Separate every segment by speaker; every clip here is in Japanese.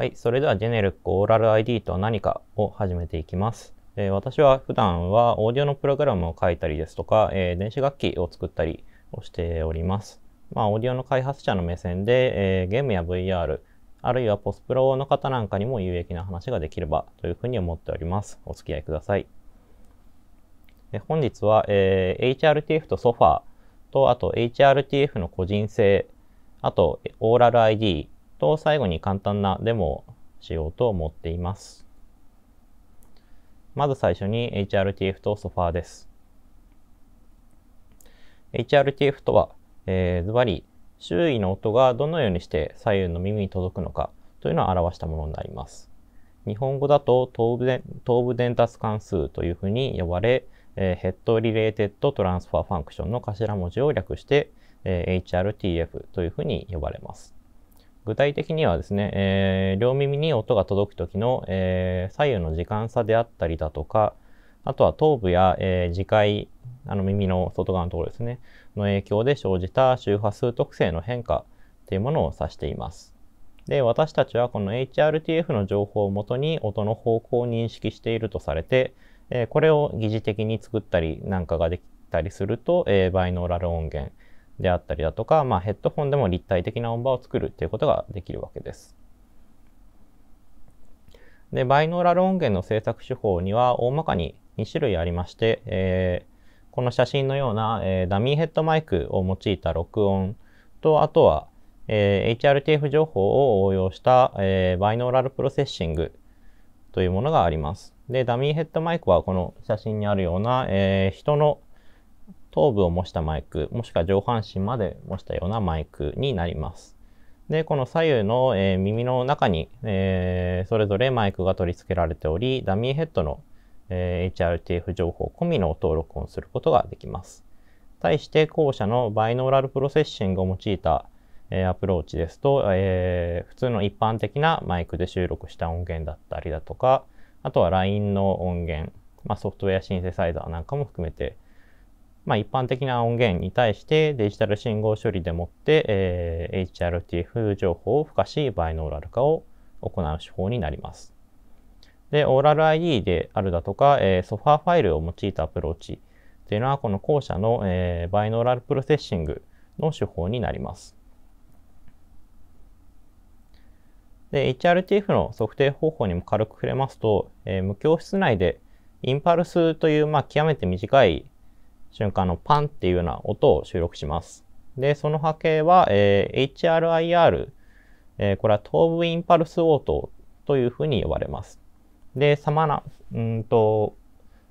Speaker 1: はい、それではジェネリックオーラル ID とは何かを始めていきます。え私は普段はオーディオのプログラムを書いたりですとか、え電子楽器を作ったりをしております。まあ、オーディオの開発者の目線で、えゲームや VR、あるいはポスプロの方なんかにも有益な話ができればというふうに思っております。お付き合いください。え本日は、えー、HRTF とソファーと、あと HRTF の個人性、あとオーラル ID、と最後に簡単なデモをしようと思っています。まず最初に HRTF と SOFA です。HRTF とは、えー、ズバリ周囲の音がどのようにして左右の耳に届くのかというのを表したものになります。日本語だと頭部で頭部伝達関数というふうに呼ばれ、えー、ヘッドリレーテッドトランスファーファンクションの頭文字を略して、えー、HRTF というふうに呼ばれます。具体的にはですね、えー、両耳に音が届く時の、えー、左右の時間差であったりだとか、あとは頭部や、えー、耳介、あの耳の外側のところですね、の影響で生じた周波数特性の変化というものを指しています。で、私たちはこの HRTF の情報をもとに音の方向を認識しているとされて、えー、これを疑似的に作ったりなんかができたりすると、えー、バイノーラル音源、であったりだとか、まあ、ヘッドホンでも立体的な音場を作るっていうことができるわけです。で、バイノーラル音源の制作手法には大まかに2種類ありまして、えー、この写真のような、えー、ダミーヘッドマイクを用いた録音と、あとは、えー、HRTF 情報を応用した、えー、バイノーラルプロセッシングというものがあります。で、ダミーヘッドマイクはこの写真にあるような、えー、人の頭部を模したマイク、もしくは上半身まで模したようなマイクになります。で、この左右の、えー、耳の中に、えー、それぞれマイクが取り付けられており、ダミーヘッドの、えー、HRTF 情報込みの音を録音することができます。対して後者のバイノーラルプロセッシングを用いた、えー、アプローチですと、えー、普通の一般的なマイクで収録した音源だったりだとか、あとは LINE の音源、まあ、ソフトウェアシンセサイザーなんかも含めて、まあ、一般的な音源に対してデジタル信号処理でもって、えー、HRTF 情報を付加しバイノーラル化を行う手法になります。で、オーラル ID であるだとか、えー、ソファーファイルを用いたアプローチというのは、この後者の、えー、バイノーラルプロセッシングの手法になります。で、HRTF の測定方法にも軽く触れますと、えー、無教室内でインパルスという、まあ、極めて短い瞬間のパンっていうような音を収録します。で、その波形は、えー、HRIR、えー、これは頭部インパルス応答というふうに呼ばれます。で、さまな、うんと、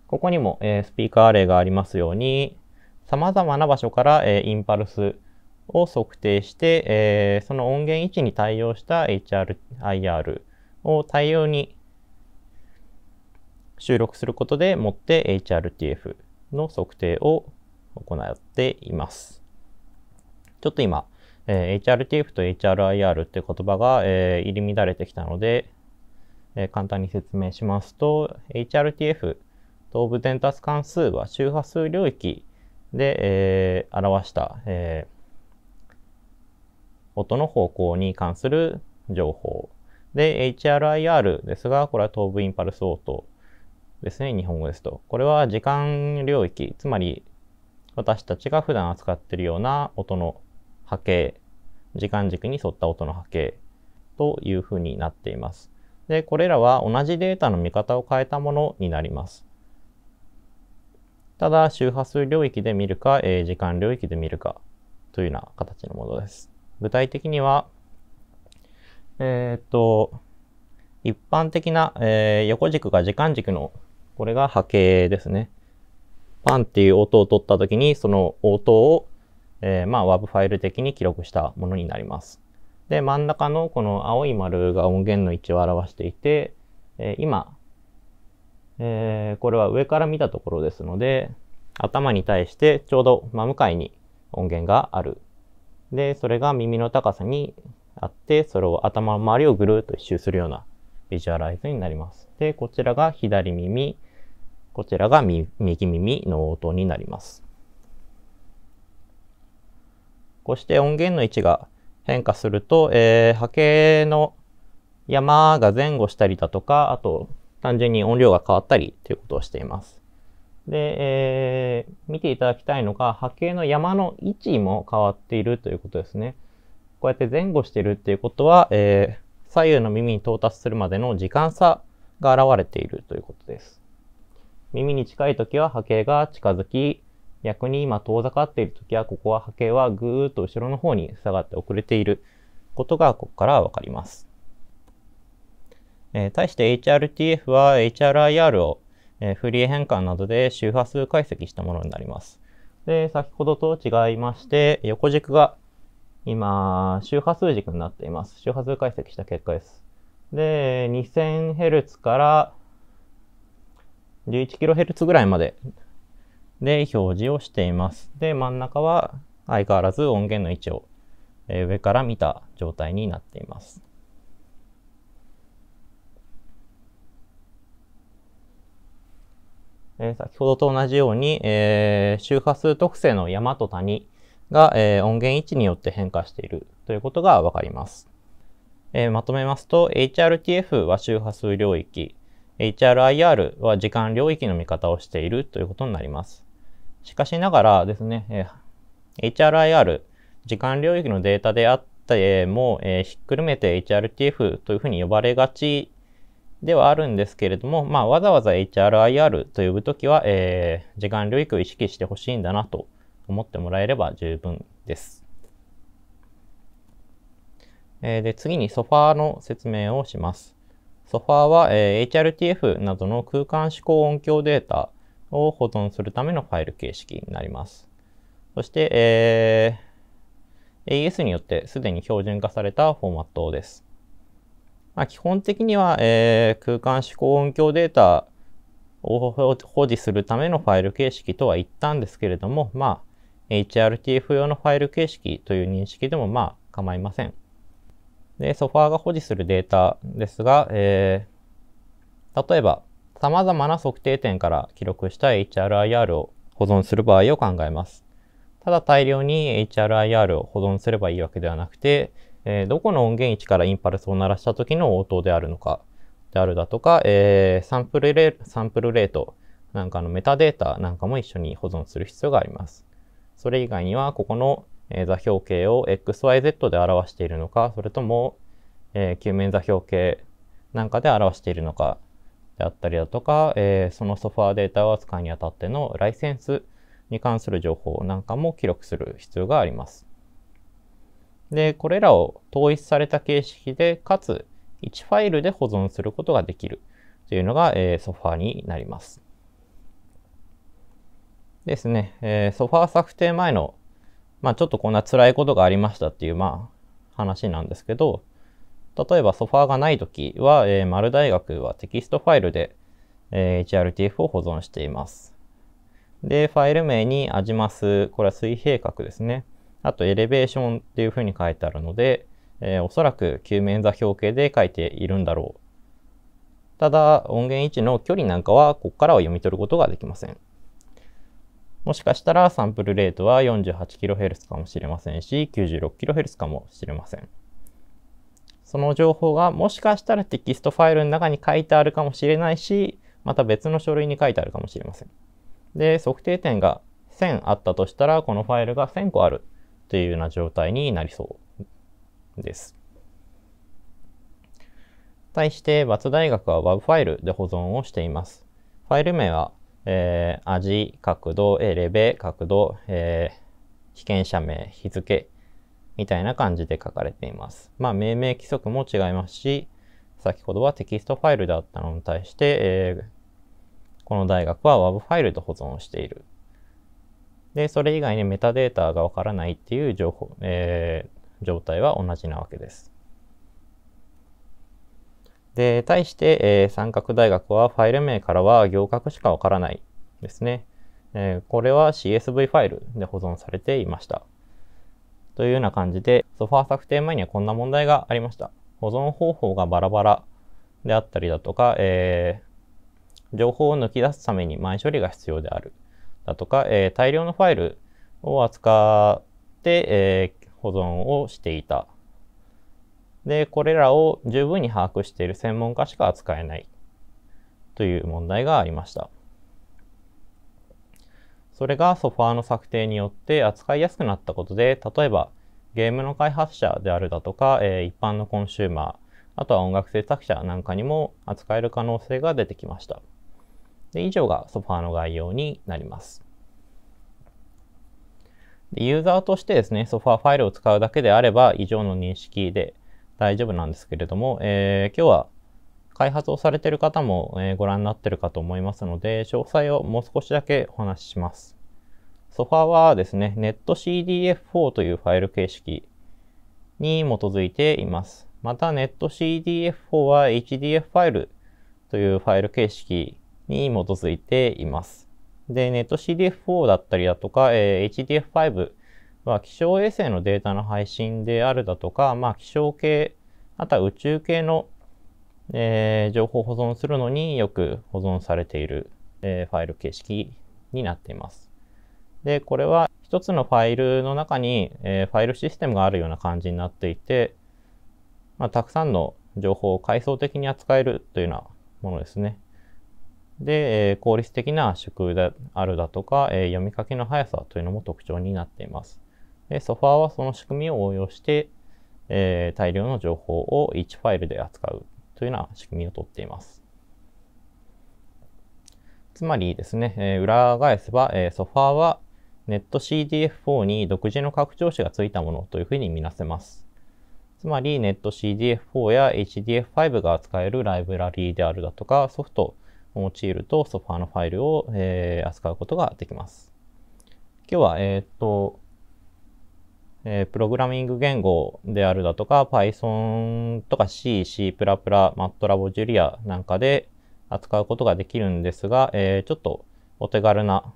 Speaker 1: ここにも、えー、スピーカー例がありますように、様々な場所から、えー、インパルスを測定して、えー、その音源位置に対応した HRIR を大量に収録することでもって HRTF の測定を行っています。ちょっと今、え HRTF と HRIR って言葉が、え入り乱れてきたので、え簡単に説明しますと、HRTF、東部伝達関数は周波数領域で、えー、表した、えー、音の方向に関する情報。で、HRIR ですが、これは東部インパルス応答ですね、日本語ですと。これは時間領域、つまり私たちが普段扱っているような音の波形、時間軸に沿った音の波形というふうになっています。で、これらは同じデータの見方を変えたものになります。ただ、周波数領域で見るか、えー、時間領域で見るかというような形のものです。具体的には、えー、っと、一般的な、えー、横軸が時間軸のこれが波形ですね。パンっていう音を取った時に、その音を、えー、まあ WAV ファイル的に記録したものになります。で、真ん中のこの青い丸が音源の位置を表していて、えー、今、えー、これは上から見たところですので、頭に対してちょうど真向かいに音源がある。で、それが耳の高さにあって、それを頭の周りをぐるっと一周するようなビジュアライズになります。で、こちらが左耳、こちらが右耳の応答になります。こうして音源の位置が変化すると、えー、波形の山が前後したりだとか、あと単純に音量が変わったりということをしています。で、えー、見ていただきたいのが波形の山の位置も変わっているということですね。こうやって前後してるっていうことは、えー、左右の耳に到達するまでの時間差が現れているということです。耳に近い時は波形が近づき、逆に今遠ざかっている時は、ここは波形はぐーっと後ろの方に下がって遅れていることがここからわかります。えー、対して HRTF は HRIR を、えー、フリー変換などで周波数解析したものになります。で、先ほどと違いまして、横軸が今、周波数軸になっています。周波数解析した結果です。で、2000Hz から 11kHz ぐらいまでで表示をしています。で、真ん中は相変わらず音源の位置を、え上から見た状態になっています。え先ほどと同じように、えー、周波数特性の山と谷が、えー、音源位置によって変化しているということがわかります。えまとめますと、HRTF は周波数領域、HRIR は時間領域の見方をしているということになります。しかしながらですね、HRIR、時間領域のデータであっても、えひっくるめて HRTF というふうに呼ばれがちではあるんですけれども、まあ、わざわざ HRIR と呼ぶときは、えー、時間領域を意識してほしいんだなと思ってもらえれば十分です。えー、で次にソファーの説明をします。ソファーは、え HRTF などの空間指向音響データを保存するためのファイル形式になります。そして、え a s によってすでに標準化されたフォーマットです。まあ、基本的には、え空間指向音響データを保持するためのファイル形式とは言ったんですけれども、まあ、HRTF 用のファイル形式という認識でもまあ構いません。で、ソファーが保持するデータですが、えー、例えば、様々な測定点から記録した HRIR を保存する場合を考えます。ただ大量に HRIR を保存すればいいわけではなくて、えー、どこの音源位置からインパルスを鳴らした時の応答であるのか、であるだとか、えー、サンプルレサンプルレートなんかのメタデータなんかも一緒に保存する必要があります。それ以外には、ここのえー、座標系を xyz で表しているのかそれとも、えー、球面座標系なんかで表しているのかであったりだとか、えー、そのソファーデータを扱いにあたってのライセンスに関する情報なんかも記録する必要があります。で、これらを統一された形式で、かつ1ファイルで保存することができるというのが、えー、ソファーになります。ですね、えー、ソファー策定前のまあちょっとこんな辛いことがありましたっていうまあ話なんですけど、例えばソファーがない時は、えー、丸大学はテキストファイルで、えー、HRTF を保存しています。で、ファイル名にアジマス、これは水平角ですね。あとエレベーションっていうふうに書いてあるので、えー、おそらく9面座標形で書いているんだろう。ただ、音源位置の距離なんかは、ここからは読み取ることができません。もしかしたらサンプルレートは 48kHz かもしれませんし 96kHz かもしれません。その情報がもしかしたらテキストファイルの中に書いてあるかもしれないし、また別の書類に書いてあるかもしれません。で、測定点が1000あったとしたら、このファイルが1000個あるというような状態になりそうです。対して、バツ大学は WAV ファイルで保存をしています。ファイル名はえー、味、角度、えレベ、角度、えー、被験者名、日付みたいな感じで書かれています。まあ、命名規則も違いますし、先ほどはテキストファイルであったのに対して、えー、この大学は WAV ファイルと保存している。で、それ以外にメタデータがわからないっていう情報、えー、状態は同じなわけです。で、対して、えー、三角大学はファイル名からは行革しかわからないですね。えー、これは CSV ファイルで保存されていました。というような感じで、ソファー策定前にはこんな問題がありました。保存方法がバラバラであったりだとか、えー、情報を抜き出すために前処理が必要であるだとか、えー、大量のファイルを扱って、えー、保存をしていたで、これらを十分に把握している専門家しか扱えないという問題がありました。それがソファーの策定によって扱いやすくなったことで、例えばゲームの開発者であるだとか、えー、一般のコンシューマー、あとは音楽制作者なんかにも扱える可能性が出てきました。で以上がソファーの概要になります。でユーザーとしてですね、ソファーファイルを使うだけであれば、以上の認識で大丈夫なんですけれども、えー、今日は開発をされている方も、えご覧になっているかと思いますので、詳細をもう少しだけお話しします。ソファーはですね、netcdf4 というファイル形式に基づいています。また netcdf4 は HDF ファイルというファイル形式に基づいています。で、netcdf4 だったりだとか、え HDF5 は気象衛星のデータの配信であるだとか、まあ、気象系、あとは宇宙系の、えー、情報保存するのによく保存されている、えー、ファイル形式になっています。で、これは一つのファイルの中に、えー、ファイルシステムがあるような感じになっていて、まあ、たくさんの情報を階層的に扱えるというようなものですね。で、えー、効率的な縮であるだとか、えー、読み書きの速さというのも特徴になっています。で、ソファーはその仕組みを応用して、えー、大量の情報を1ファイルで扱うというような仕組みをとっています。つまりですね、えー、裏返せば、えー、ソファーは NetCDF4 に独自の拡張子がついたものというふうに見なせます。つまり NetCDF4 や HDF5 が扱えるライブラリーであるだとかソフトを用いるとソファーのファイルを、えー、扱うことができます。今日は、えー、っと、えー、プログラミング言語であるだとか、Python とか C、C++、MATLAB、Julia なんかで扱うことができるんですが、えー、ちょっとお手軽な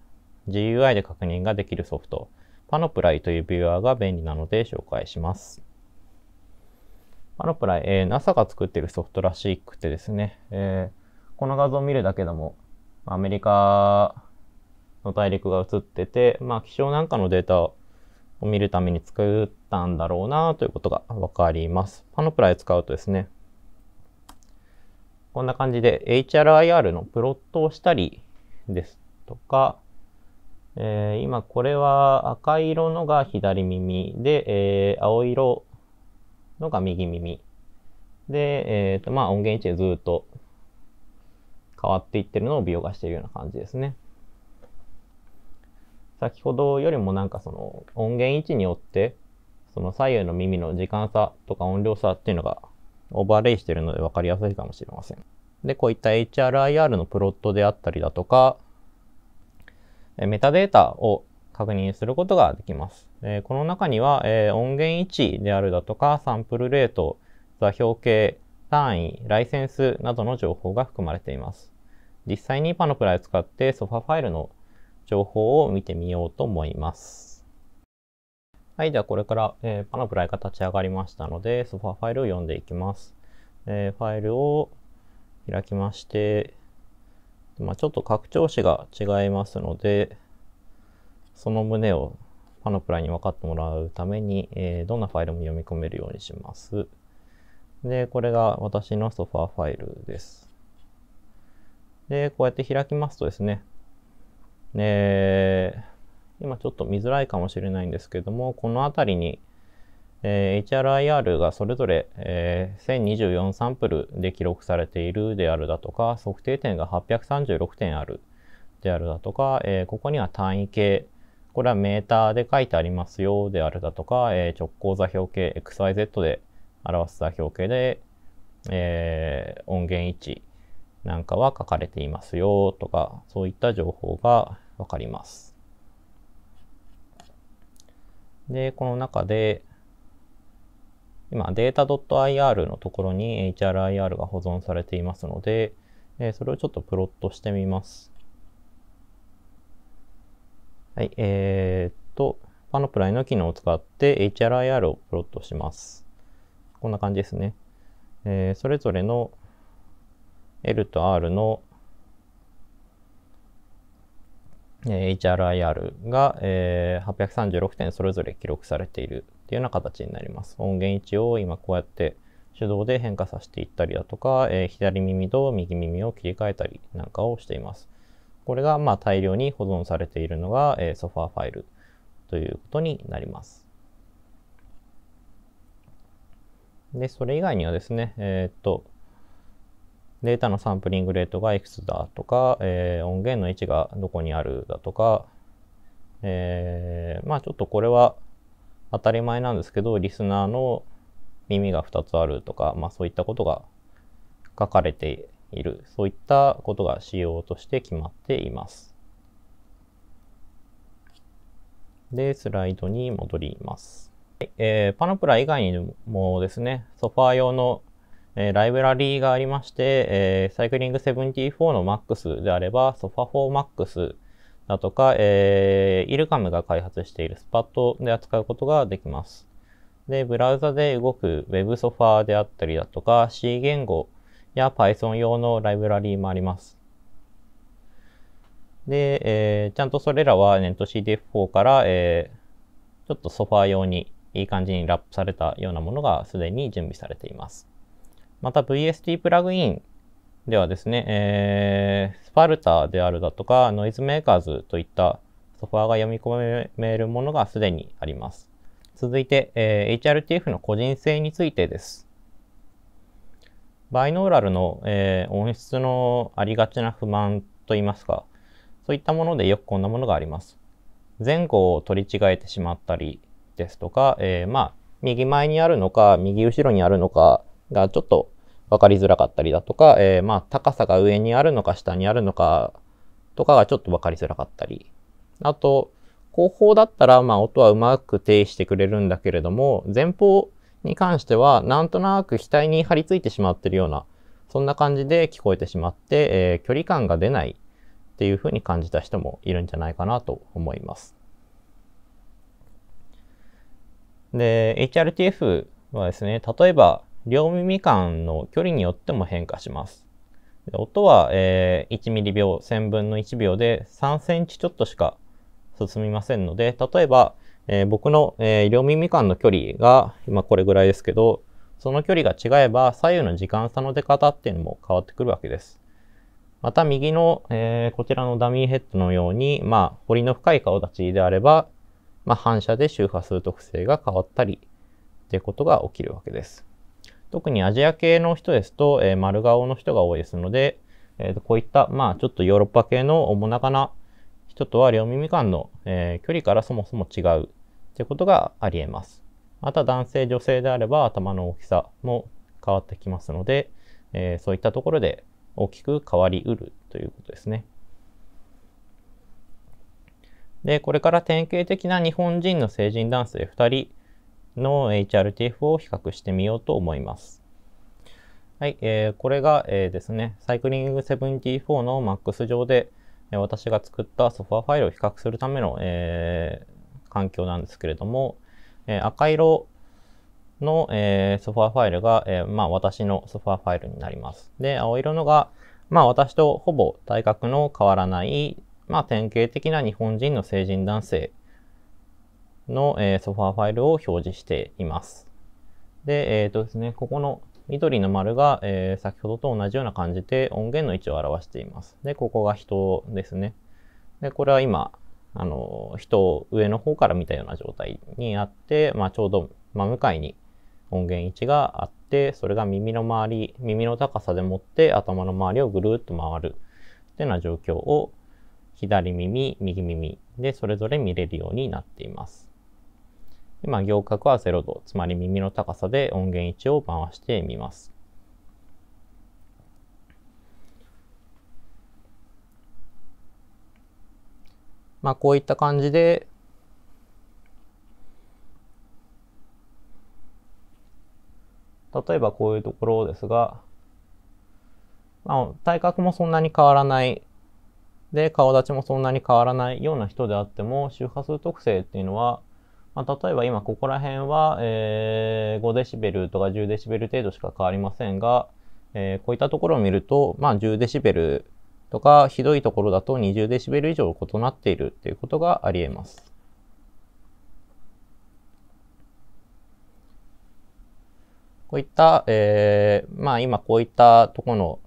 Speaker 1: GUI で確認ができるソフト、パノプライというビューアーが便利なので紹介します。パノプライ、えー、NASA が作っているソフトらしくてですね、えー、この画像を見るだけでも、アメリカの大陸が映ってて、まあ、気象なんかのデータをを見るために作ったんだろうなということがわかります。パノプライ使うとですね、こんな感じで HRIR のプロットをしたりですとか、えー、今これは赤色のが左耳で、えー、青色のが右耳で、えーとまあ、音源位置でずっと変わっていってるのを描画しているような感じですね。先ほどよりもなんかその音源位置によってその左右の耳の時間差とか音量差っていうのがオーバーレイしてるので分かりやすいかもしれません。で、こういった HRIR のプロットであったりだとか、メタデータを確認することができます。えこの中には、え音源位置であるだとか、サンプルレート、座標系、単位、ライセンスなどの情報が含まれています。実際にパノプラを使ってソファファイルの情報を見てみようと思います。はい、ではこれから、えー、パナプライが立ち上がりましたので、ソファファイルを読んでいきます。えー、ファイルを開きまして、まあ、ちょっと拡張子が違いますので、その旨をパナプライに分かってもらうために、えー、どんなファイルも読み込めるようにします。で、これが私のソファーファイルです。で、こうやって開きますとですね、えー、今ちょっと見づらいかもしれないんですけども、この辺りに、えー、HRIR がそれぞれ、えー、1024サンプルで記録されているであるだとか、測定点が836点あるであるだとか、えー、ここには単位系、これはメーターで書いてありますよであるだとか、えー、直行座標系 XYZ で表す座標系で、えー、音源位置なんかは書かれていますよとか、そういった情報がわかります。で、この中で、今、data.ir のところに HRIR が保存されていますので、えそれをちょっとプロットしてみます。はい、えー、っと、パノプライの機能を使って HRIR をプロットします。こんな感じですね。えー、それぞれの L と R の、え HRIR が、え836点それぞれ記録されているっていうような形になります。音源位置を今こうやって手動で変化させていったりだとか、えー、左耳と右耳を切り替えたりなんかをしています。これがまあ大量に保存されているのが、えー、ソファーファイルということになります。で、それ以外にはですね、えー、っと、データのサンプリングレートがいくつだとか、えー、音源の位置がどこにあるだとか、えー、まあちょっとこれは当たり前なんですけど、リスナーの耳が2つあるとか、まあそういったことが書かれている、そういったことが仕様として決まっています。で、スライドに戻ります。えー、パナプラ以外にもですね、ソファー用のえライブラリーがありまして、えー、サイクリング74の MAX であれば、ソファ4 m a x だとか、えー、イルカムが開発しているスパッドで扱うことができます。で、ブラウザで動く w e b ソファであったりだとか、C 言語や Python 用のライブラリーもあります。で、えー、ちゃんとそれらは NetCDF4 から、えー、ちょっとソファー用にいい感じにラップされたようなものがすでに準備されています。また VST プラグインではですね、えー、スパルタであるだとか、ノイズメーカーズといったソファーが読み込めるものがすでにあります。続いて、えー、HRTF の個人性についてです。バイノーラルの、えー、音質のありがちな不満といいますか、そういったものでよくこんなものがあります。前後を取り違えてしまったりですとか、えー、まあ、右前にあるのか、右後ろにあるのか、がちょっと分かりづらかったりだとか、えー、まあ高さが上にあるのか下にあるのかとかがちょっと分かりづらかったり。あと、後方だったらまあ音はうまく定止してくれるんだけれども、前方に関してはなんとなく額に張り付いてしまってるような、そんな感じで聞こえてしまって、えー、距離感が出ないっていうふうに感じた人もいるんじゃないかなと思います。で、HRTF はですね、例えば両耳間の距離によっても変化します。音は、えー、1ミリ秒、1000分の1秒で3センチちょっとしか進みませんので、例えば、えー、僕の、えー、両耳間の距離が今これぐらいですけど、その距離が違えば左右の時間差の出方っていうのも変わってくるわけです。また右の、えー、こちらのダミーヘッドのように、まあ、彫りの深い顔立ちであれば、まあ、反射で周波数特性が変わったりっていうことが起きるわけです。特にアジア系の人ですと、えー、丸顔の人が多いですので、えー、こういった、まあ、ちょっとヨーロッパ系のおなかな人とは両耳間の、えー、距離からそもそも違うということがありえます。また男性女性であれば頭の大きさも変わってきますので、えー、そういったところで大きく変わりうるということですね。でこれから典型的な日本人の成人男性2人の HRTF を比較してみようと思います。はい、えー、これが、えー、ですね、サイクリング74の MAX 上で、えー、私が作ったソファーファイルを比較するための、えー、環境なんですけれども、えー、赤色の、えー、ソファーファイルが、えー、まあ私のソファーファイルになります。で、青色のが、まあ私とほぼ体格の変わらない、まあ典型的な日本人の成人男性の、えソファーファイルを表示しています。で、えっ、ー、とですね、ここの緑の丸が、えー、先ほどと同じような感じで音源の位置を表しています。で、ここが人ですね。で、これは今、あの、人を上の方から見たような状態にあって、まあ、ちょうど真向かいに音源位置があって、それが耳の周り、耳の高さでもって頭の周りをぐるっと回るっていうような状況を左耳、右耳でそれぞれ見れるようになっています。まあ、行角は0度、つまり耳の高さで音源位置を回してみます。まあ、こういった感じで、例えばこういうところですが、まあ、体格もそんなに変わらない、で、顔立ちもそんなに変わらないような人であっても、周波数特性っていうのは、まあ、例えば今ここら辺は、えー、5デシベルとか10デシベル程度しか変わりませんが、えー、こういったところを見ると、まあ、10デシベルとかひどいところだと20デシベル以上異なっているっていうことがあり得ます。こういった、えー、まあ今こういったとこの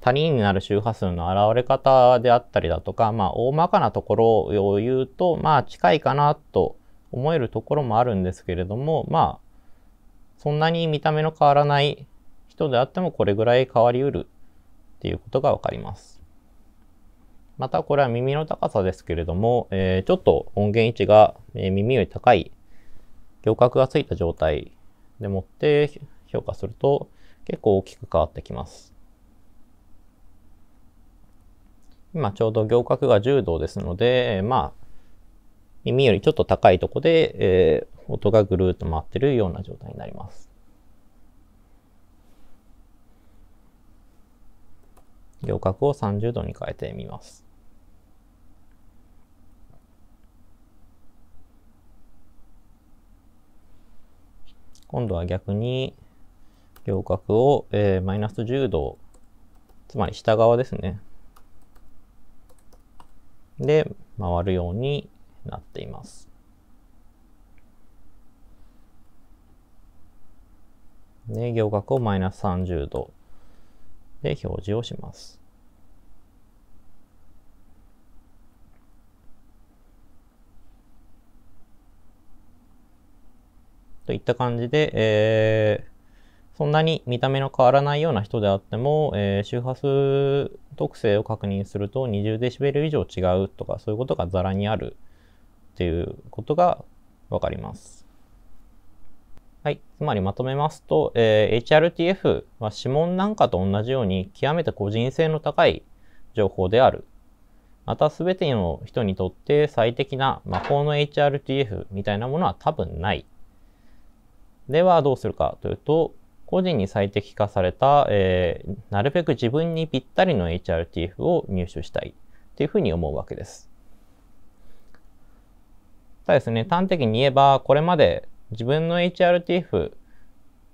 Speaker 1: 他人になる周波数の現れ方であったりだとか、まあ大まかなところを言うと、まあ近いかなと思えるところもあるんですけれども、まあ、そんなに見た目の変わらない人であってもこれぐらい変わりうるっていうことがわかります。またこれは耳の高さですけれども、えー、ちょっと音源位置が、え耳より高い行革がついた状態でもって評価すると結構大きく変わってきます。今ちょうど行角が10度ですので、まあ、耳よりちょっと高いとこで、えー、音がぐるっと回ってるような状態になります。両角を30度に変えてみます。今度は逆に両角を、えー、マイナス10度、つまり下側ですね。で、回るようになっています。で、行角をマイナス30度で表示をします。といった感じで、えー、そんなに見た目の変わらないような人であっても、えー、周波数特性を確認すると2 0ベル以上違うとかそういうことがざらにあるっていうことがわかります。はい。つまりまとめますと、えー、HRTF は指紋なんかと同じように極めて個人性の高い情報である。また全ての人にとって最適な魔法の HRTF みたいなものは多分ない。ではどうするかというと、個人に最適化された、えー、なるべく自分にぴったりの HRTF を入手したいというふうに思うわけです。ただですね、端的に言えば、これまで自分の HRTF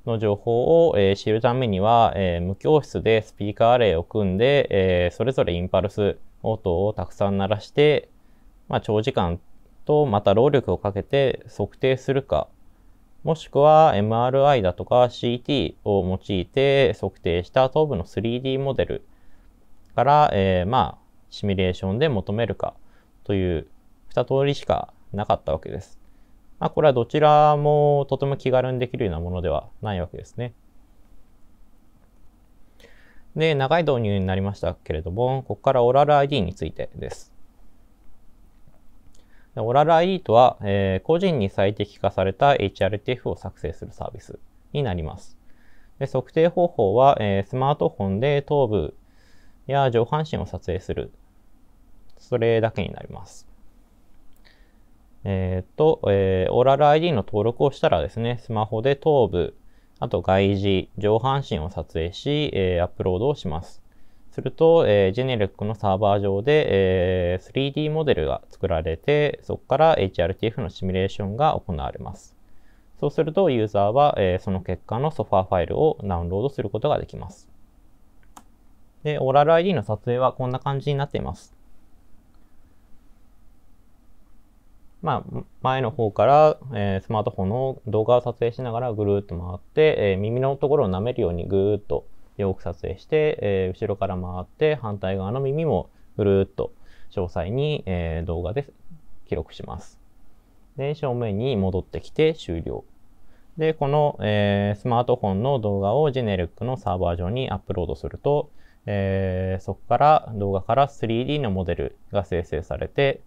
Speaker 1: の情報を、えー、知るためには、えー、無教室でスピーカーアレイを組んで、えー、それぞれインパルス音をたくさん鳴らして、まあ、長時間とまた労力をかけて測定するか、もしくは MRI だとか CT を用いて測定した頭部の 3D モデルから、えー、まあ、シミュレーションで求めるかという2通りしかなかったわけです。まあ、これはどちらもとても気軽にできるようなものではないわけですね。で、長い導入になりましたけれども、ここからオラル ID についてです。でオラル ID とは、えー、個人に最適化された HRTF を作成するサービスになります。で測定方法は、えー、スマートフォンで頭部や上半身を撮影する。それだけになります。えっ、と、えー、オーラル ID の登録をしたらですね、スマホで頭部、あと外耳、上半身を撮影し、えー、アップロードをします。すると、えー、ジェネレックのサーバー上で、えー、3D モデルが作られて、そこから HRTF のシミュレーションが行われます。そうすると、ユーザーは、えー、その結果のソファーファイルをダウンロードすることができます。で、オーラル ID の撮影はこんな感じになっています。まあ、前の方から、えー、スマートフォンの動画を撮影しながらぐるっと回って、えー、耳のところを舐めるようにぐーっとよく撮影して、えー、後ろから回って反対側の耳もぐるっと詳細に、えー、動画で記録します。で、正面に戻ってきて終了。で、この、えー、スマートフォンの動画をジェネリックのサーバー上にアップロードすると、えー、そこから動画から 3D のモデルが生成されて、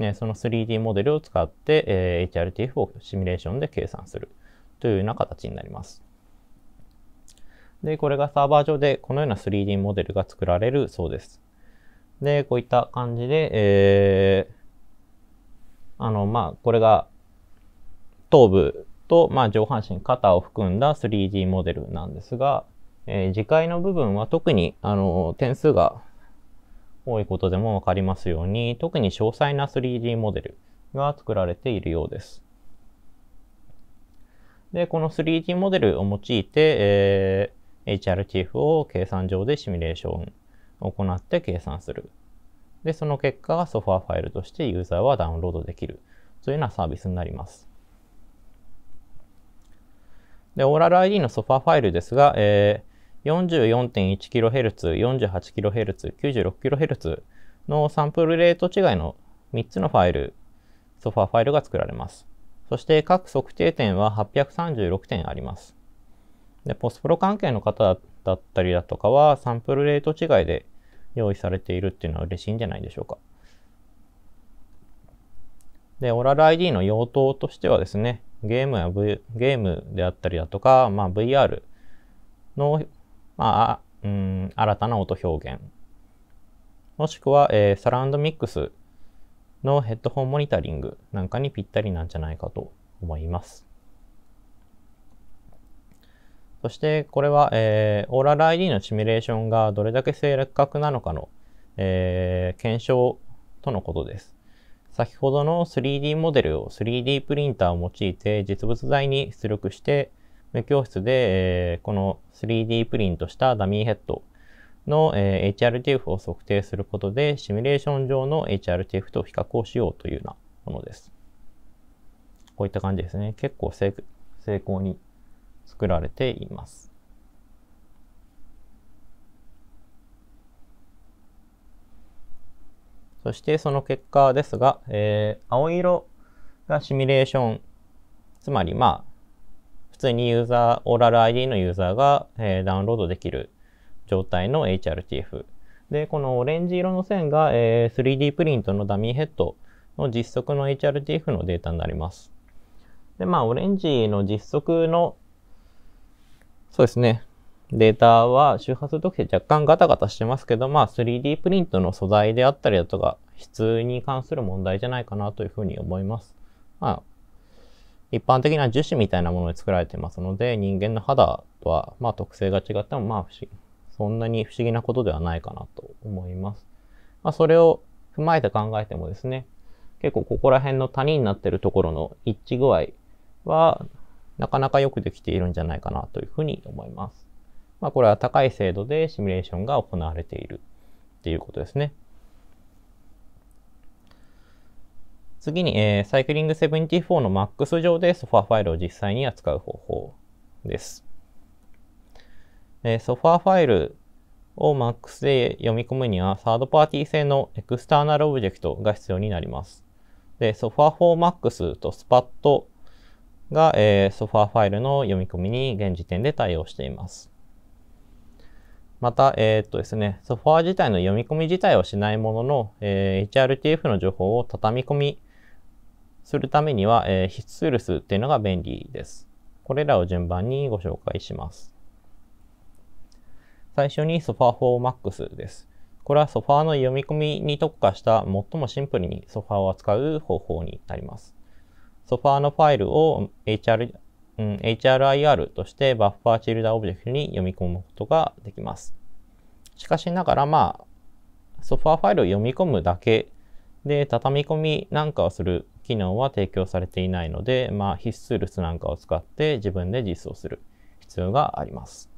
Speaker 1: ね、その 3D モデルを使って、えー、HRTF をシミュレーションで計算するというような形になります。で、これがサーバー上でこのような 3D モデルが作られるそうです。で、こういった感じで、えー、あの、まあ、これが頭部と、まあ、上半身、肩を含んだ 3D モデルなんですが、えー、次回の部分は特に、あの、点数が多いことでもわかりますように、特に詳細な 3D モデルが作られているようです。で、この 3D モデルを用いて、えー、HRTF を計算上でシミュレーションを行って計算する。で、その結果がソファーファイルとしてユーザーはダウンロードできるというようなサービスになります。で、オーラル ID のソファーファイルですが、えー、44.1kHz、48kHz、96kHz のサンプルレート違いの3つのファイル、ソファファイルが作られます。そして各測定点は836点あります。で、ポスプロ関係の方だったりだとかは、サンプルレート違いで用意されているっていうのは嬉しいんじゃないでしょうか。で、オラル ID の用途としてはですね、ゲームや、v、ゲームであったりだとか、まあ、VR のまあ、うん、新たな音表現。もしくは、えー、サラウンドミックスのヘッドホンモニタリングなんかにぴったりなんじゃないかと思います。そしてこれは、えー、オーラル ID のシミュレーションがどれだけ正確なのかの、えー、検証とのことです。先ほどの 3D モデルを 3D プリンターを用いて実物大に出力して、教室で、えー、この 3D プリントしたダミーヘッドの、えー、HRTF を測定することで、シミュレーション上の HRTF と比較をしようというようなものです。こういった感じですね。結構成功に作られています。そしてその結果ですが、えー、青色がシミュレーション、つまりまあ、通にユーザー、オーラル ID のユーザーが、えー、ダウンロードできる状態の HRTF。で、このオレンジ色の線が、えー、3D プリントのダミーヘッドの実測の HRTF のデータになります。で、まあ、オレンジの実測の、そうですね、データは周波数時計若干ガタガタしてますけど、まあ、3D プリントの素材であったりだとか、質に関する問題じゃないかなというふうに思います。まあ、一般的な樹脂みたいなもので作られてますので、人間の肌とは、まあ、特性が違っても、まあ、不思議、そんなに不思議なことではないかなと思います。まあ、それを踏まえて考えてもですね、結構ここら辺の谷になってるところの一致具合は、なかなかよくできているんじゃないかなというふうに思います。まあ、これは高い精度でシミュレーションが行われているっていうことですね。次に、えー、サイクリング74の MAX 上でソファーファイルを実際に扱う方法です。えソファーファイルを MAX で読み込むには、サードパーティー製のエクスターナルオブジェクトが必要になります。で、ソファー 4MAX と SPAT が、えー、ソファーファイルの読み込みに現時点で対応しています。また、えー、っとですね、ソファー自体の読み込み自体はしないものの、えー、HRTF の情報を畳み込みするためには、えー、必ル数っていうのが便利です。これらを順番にご紹介します。最初に SOFA4MAX です。これはソファーの読み込みに特化した最もシンプルにソファーを扱う方法になります。ソファーのファイルを HR、うん、HRIR としてバッファーチルダーオブジェクトに読み込むことができます。しかしながら、まあ、ソファーファイルを読み込むだけで、畳み込みなんかをする機能は提供されていないので、まあ、必須ルスなんかを使って自分で実装する必要があります。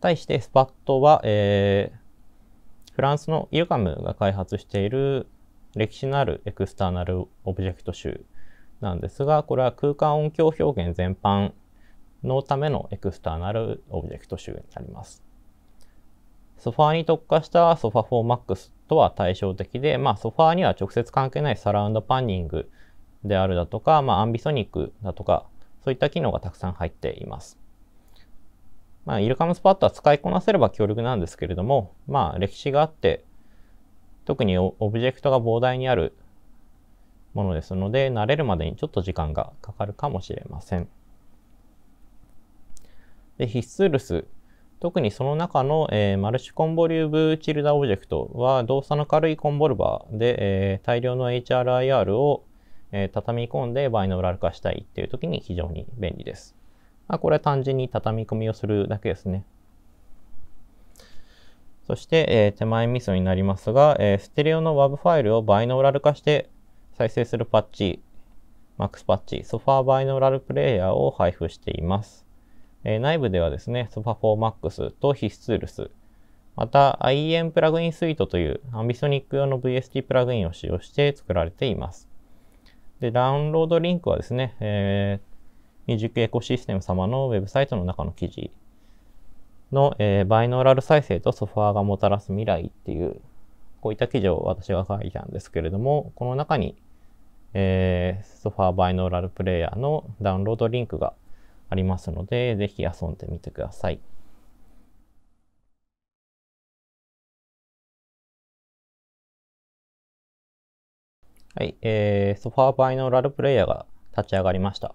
Speaker 1: 対してスパットは、えー、フランスの IUCAM が開発している歴史のあるエクスターナルオブジェクト集なんですが、これは空間音響表現全般のためのエクスターナルオブジェクト集になります。ソファーに特化したソファ 4MAX とは対照的で、まあ、ソファーには直接関係ないサラウンドパンニングであるだとか、まあ、アンビソニックだとか、そういった機能がたくさん入っています。まあ、イルカのスパットは使いこなせれば強力なんですけれども、まあ、歴史があって、特にオブジェクトが膨大にあるものですので、慣れるまでにちょっと時間がかかるかもしれません。で、必須ルス特にその中の、えー、マルチコンボリューブチルダオブジェクトは動作の軽いコンボルバーで、えー、大量の HRIR を、えー、畳み込んでバイノーラル化したいっていう時に非常に便利です。まあ、これは単純に畳み込みをするだけですね。そして、え手前ミスになりますが、えステレオの WAV ファイルをバイノーラル化して再生するパッチ、MAX パッチ、ソファーバイノーラルプレイヤーを配布しています。え内部ではですね、SOFA4MAX と須ツールス、また IEM プラグインスイートというアンビソニック用の VST プラグインを使用して作られています。で、ダウンロードリンクはですね、えー、ミュージックエコシステム様のウェブサイトの中の記事の、えー、バイノーラル再生とソファーがもたらす未来っていう、こういった記事を私が書いたんですけれども、この中に、えー、ソファーバイノーラルプレイヤーのダウンロードリンクがありますので、ぜひ遊んでみてください。はい、えー、ソファーバイノーラルプレイヤーが立ち上がりました。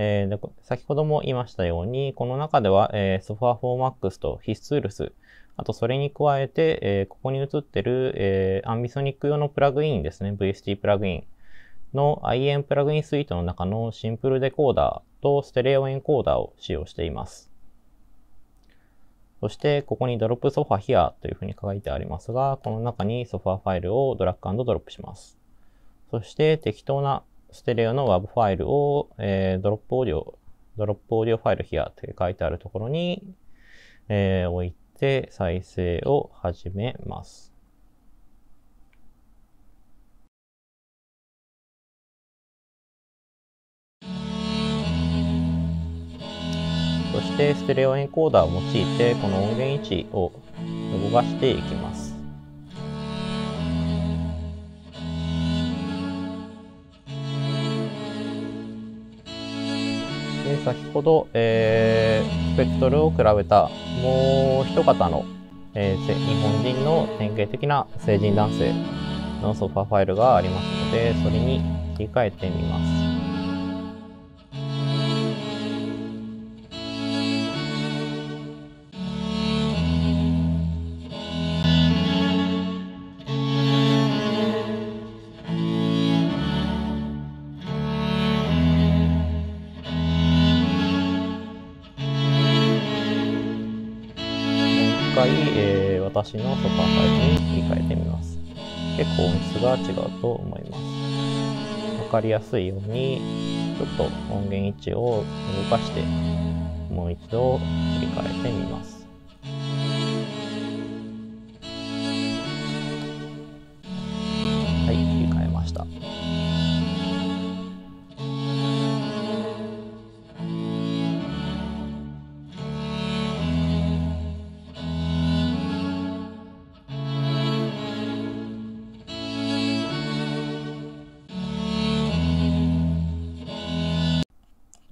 Speaker 1: えー、で先ほども言いましたように、この中では、えー、ソファー 4MAX とヒスツールス、あとそれに加えて、えー、ここに映ってる、えー、アンビソニック用のプラグインですね、VST プラグイン。の IM プラグインスイートの中のシンプルデコーダーとステレオエンコーダーを使用しています。そしてここにドロップソファ here というふうに書いてありますが、この中にソファファイルをドラッグドロップします。そして適当なステレオの WAV ファイルを、えー、ドロップオーディオ、ドロップオーディオファイル here って書いてあるところに、えー、置いて再生を始めます。そしてステレオエンコーダーを用いてこの音源位置を動かしていきます。で先ほど、えー、スペクトルを比べたもう一方の、えー、日本人の典型的な成人男性のソファファイルがありますのでそれに切り替えてみます。端のソファイ置に切り替えてみます。結構音質が違うと思います。わかりやすいように、ちょっと音源位置を動かして、もう一度切り替えてみます。はい、切り替えました。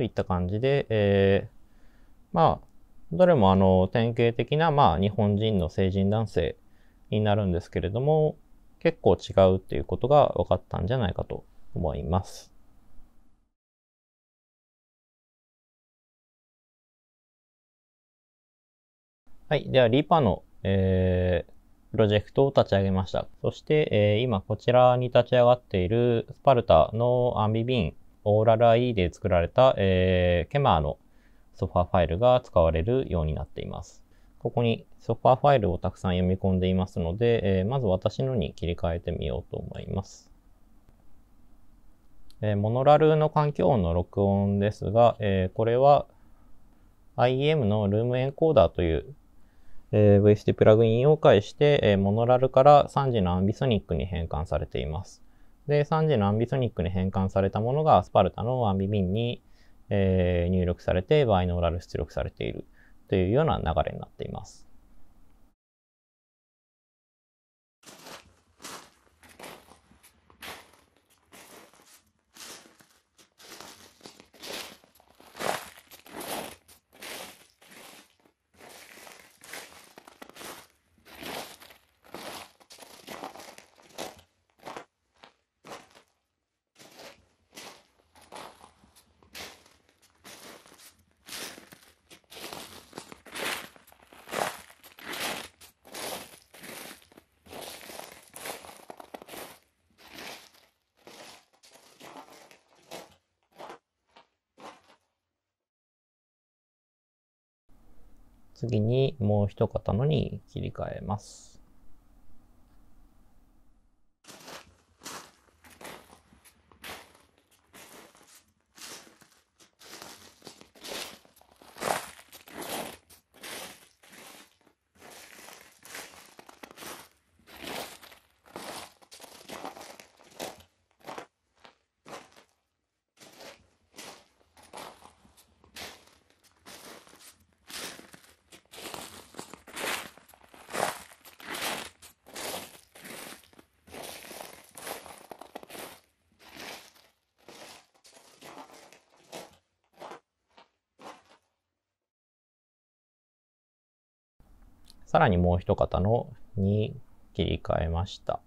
Speaker 1: いった感じで、えー、まあ、どれもあの典型的な、まあ、日本人の成人男性になるんですけれども、結構違うっていうことが分かったんじゃないかと思います。はい。では、リパの、えー、プロジェクトを立ち上げました。そして、えー、今こちらに立ち上がっているスパルタのアンビビンオーラル IE で作られた、えー、ケマーのソファーファイルが使われるようになっています。ここにソファーファイルをたくさん読み込んでいますので、えー、まず私のに切り替えてみようと思います。えー、モノラルの環境音の録音ですが、えー、これは IEM のルームエンコーダーという、えー、VST プラグインを介して、えモノラルから3時のアンビソニックに変換されています。で、3時のアンビソニックに変換されたものがスパルタのアンビビンに、えー、入力されてバイノーラル出力されているというような流れになっています。一型のに切り替えます。さらにもう一方のに切り替えました。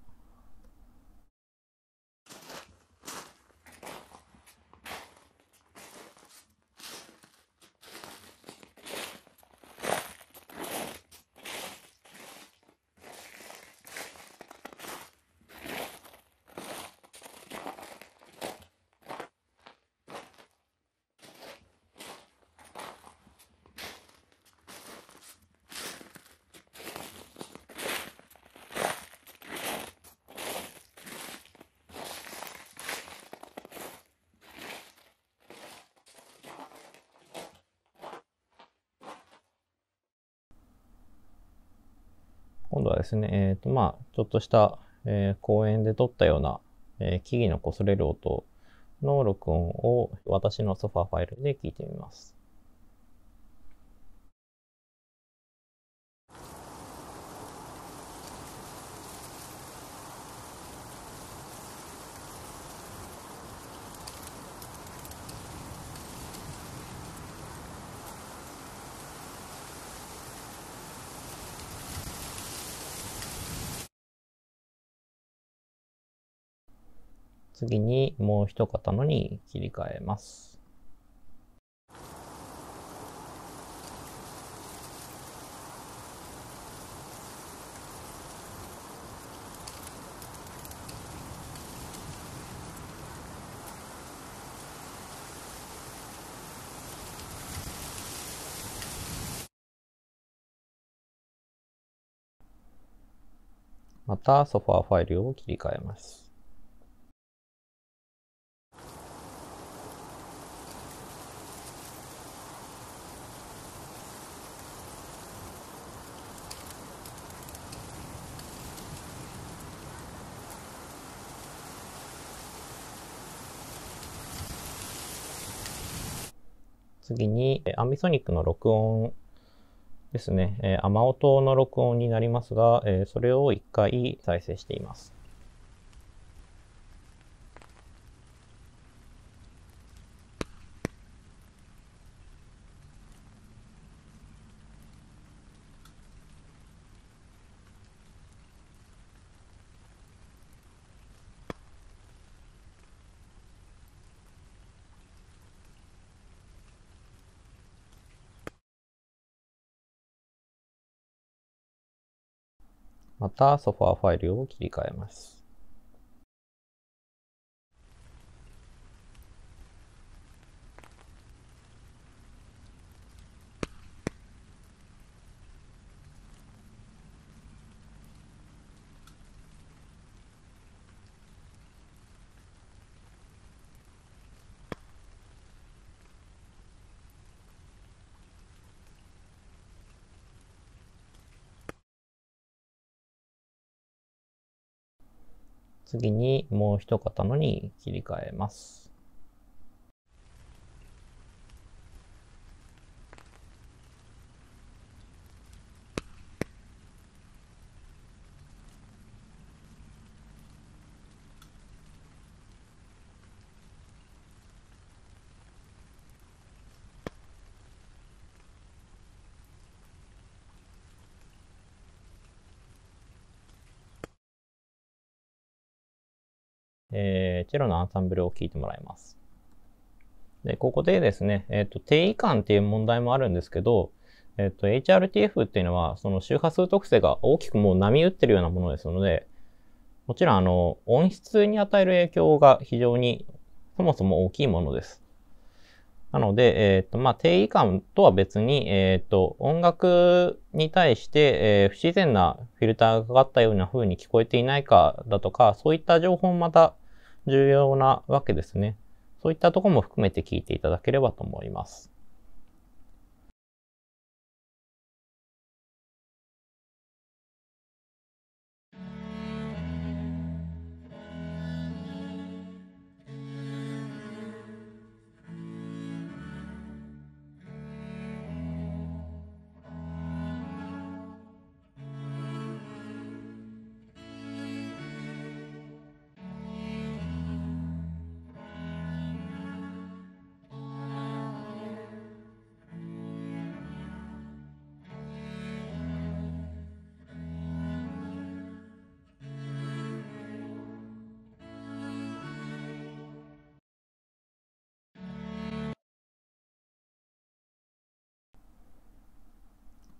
Speaker 1: ですね、えっ、ー、と、まあ、ちょっとした、えー、公園で撮ったような、えー、木々の擦れる音の録音を私のソファファイルで聞いてみます。次にもう一方のに切り替えます。またソファーファイルを切り替えます。次に、アンビソニックの録音ですね、えー、雨音の録音になりますが、えー、それを1回再生しています。またソファーファイルを切り替えます。次にもう一方のに切り替えます。えー、チェロのアンサンブルを聴いてもらいます。で、ここでですね、えっ、ー、と、定位感っていう問題もあるんですけど、えっ、ー、と、HRTF っていうのは、その周波数特性が大きくもう波打ってるようなものですので、もちろん、あの、音質に与える影響が非常に、そもそも大きいものです。なので、えっ、ー、と、まあ、定位感とは別に、えっ、ー、と、音楽に対して、えー、不自然なフィルターがかかったような風に聞こえていないかだとか、そういった情報もまた重要なわけですね。そういったとこも含めて聞いていただければと思います。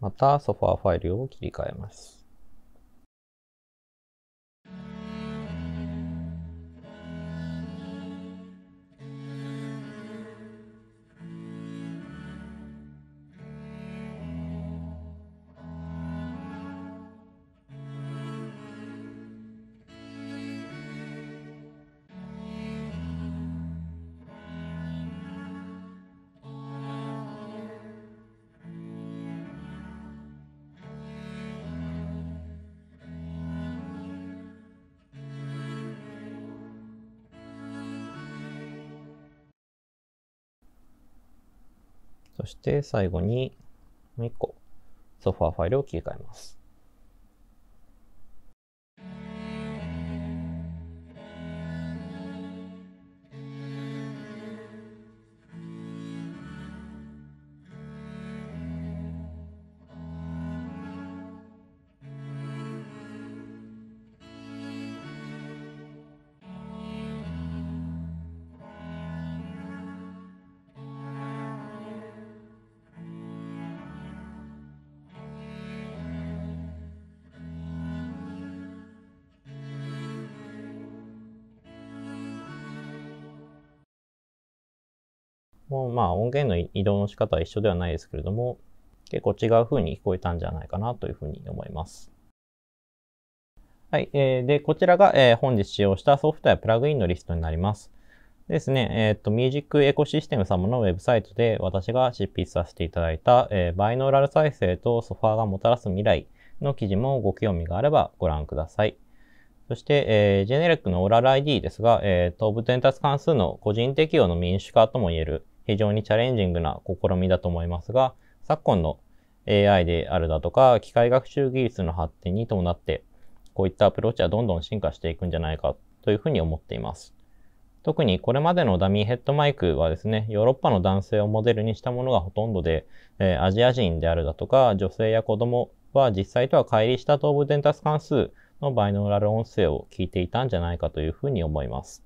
Speaker 1: またソファーファイルを切り替えます。して最後にもう1個ソファーファイルを切り替えます。もうまあ音源の移動の仕方は一緒ではないですけれども、結構違う風に聞こえたんじゃないかなという風に思います。はい。えー、で、こちらが、えー、本日使用したソフトやプラグインのリストになります。ですね、えっ、ー、と、ミュージックエコシステム様のウェブサイトで私が執筆させていただいた、えー、バイノーラル再生とソファーがもたらす未来の記事もご興味があればご覧ください。そして、えー、ジェネレックのオーラル ID ですが、えー、東部伝達関数の個人適用の民主化とも言える非常にチャレンジングな試みだと思いますが、昨今の AI であるだとか、機械学習技術の発展に伴って、こういったアプローチはどんどん進化していくんじゃないかというふうに思っています。特にこれまでのダミーヘッドマイクはですね、ヨーロッパの男性をモデルにしたものがほとんどで、えー、アジア人であるだとか、女性や子供は実際とは乖離した頭部伝達関数のバイノーラル音声を聞いていたんじゃないかというふうに思います。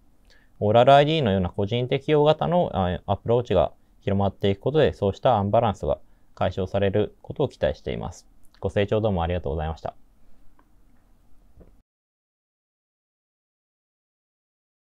Speaker 1: オーラル ID のような個人適用型のアプローチが広まっていくことで、そうしたアンバランスが解消されることを期待しています。ご清聴どうもありがとうございました。